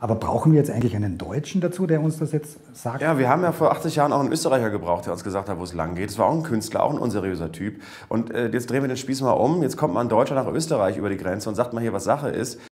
Aber brauchen wir jetzt eigentlich einen Deutschen dazu, der uns das jetzt sagt? Ja, wir haben ja vor 80 Jahren auch einen Österreicher gebraucht, der uns gesagt hat, wo es lang geht. Es war auch ein Künstler, auch ein unseriöser Typ. Und äh, jetzt drehen wir den Spieß mal um. Jetzt kommt mal ein Deutscher nach Österreich über die Grenze und sagt mal hier, was Sache ist.